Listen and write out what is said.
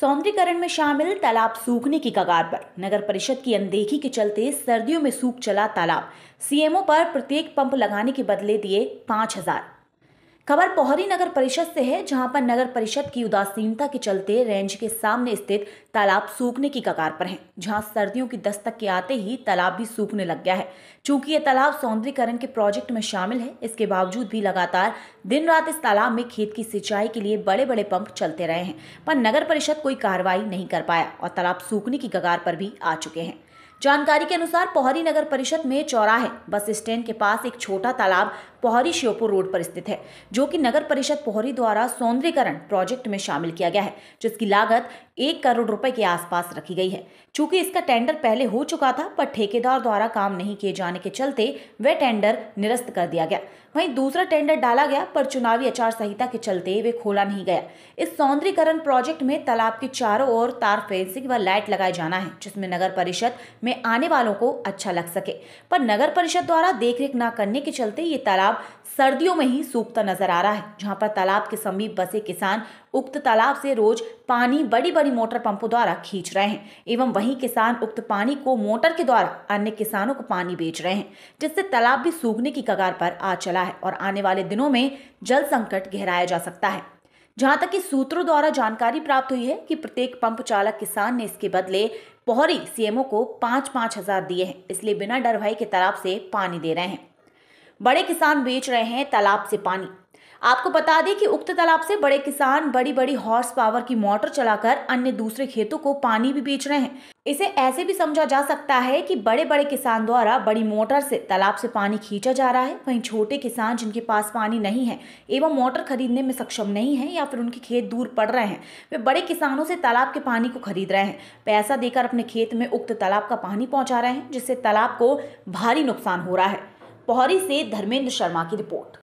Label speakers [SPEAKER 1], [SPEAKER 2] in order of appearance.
[SPEAKER 1] सौंदर्यकरण में शामिल तालाब सूखने की कगार पर नगर परिषद की अनदेखी के चलते सर्दियों में सूख चला तालाब सीएमओ पर प्रत्येक पंप लगाने के बदले दिए पाँच हजार खबर पोहरी नगर परिषद से है जहां पर नगर परिषद की उदासीनता के चलते रेंज के सामने स्थित तालाब सूखने की कगार पर है जहां सर्दियों की दस्तक के आते ही तालाब भी सूखने लग गया है चूंकि ये तालाब सौंदर्यकरण के प्रोजेक्ट में शामिल है इसके बावजूद भी लगातार दिन रात इस तालाब में खेत की सिंचाई के लिए बड़े बड़े पंप चलते रहे हैं पर नगर परिषद कोई कार्रवाई नहीं कर पाया और तालाब सूखने की कगार पर भी आ चुके हैं जानकारी के अनुसार पोहरी नगर परिषद में चौराहे बस स्टैंड के पास एक छोटा तालाब पोहरी श्योपुर रोड पर स्थित है जो कि नगर परिषद पोहरी द्वारा सौंदर्यकरण प्रोजेक्ट में शामिल किया गया है जिसकी लागत एक करोड़ रुपए के आसपास रखी गई है चूंकि इसका टेंडर पहले हो चुका था पर ठेकेदार द्वारा काम नहीं किए जाने के चलते वह टेंडर निरस्त कर दिया गया वहीं दूसरा टेंडर डाला गया पर चुनावी आचार संहिता के चलते वे खोला नहीं गया इस सौंदर्यकरण प्रोजेक्ट में तालाब के चारों ओर तार फेंसिंग व लाइट लगाए जाना है जिसमें नगर परिषद में में आने वालों को अच्छा लग सके पर नगर परिषद द्वारा देखरेख न करने के चलते ये तालाब सर्दियों में ही सूखता नजर आ रहा है जहां पर तालाब के समीप बसे किसान उक्त तालाब से रोज पानी बड़ी बड़ी मोटर पंपों द्वारा खींच रहे हैं एवं वही किसान उक्त पानी को मोटर के द्वारा अन्य किसानों को पानी बेच रहे हैं जिससे तालाब भी सूखने की कगार पर आ चला है और आने वाले दिनों में जल संकट गहराया जा सकता है जहां तक कि सूत्रों द्वारा जानकारी प्राप्त हुई है कि प्रत्येक पंप चालक किसान ने इसके बदले पोहरी सीएमओ को पांच पांच हजार दिए हैं इसलिए बिना डर भाई के तालाब से पानी दे रहे हैं बड़े किसान बेच रहे हैं तालाब से पानी आपको बता दें कि उक्त तालाब से बड़े किसान बड़ी बड़ी हॉर्स पावर की मोटर चलाकर अन्य दूसरे खेतों को पानी भी बेच रहे हैं इसे ऐसे भी समझा जा सकता है कि बड़े बड़े किसान द्वारा बड़ी मोटर से तालाब से पानी खींचा जा रहा है वहीं छोटे किसान जिनके पास पानी नहीं है एवं मोटर खरीदने में सक्षम नहीं है या फिर उनके खेत दूर पड़ रहे हैं वे बड़े किसानों से तालाब के पानी को खरीद रहे हैं पैसा देकर अपने खेत में उक्त तालाब का पानी पहुँचा रहे हैं जिससे तालाब को भारी नुकसान हो रहा है पोहरी से धर्मेंद्र शर्मा की रिपोर्ट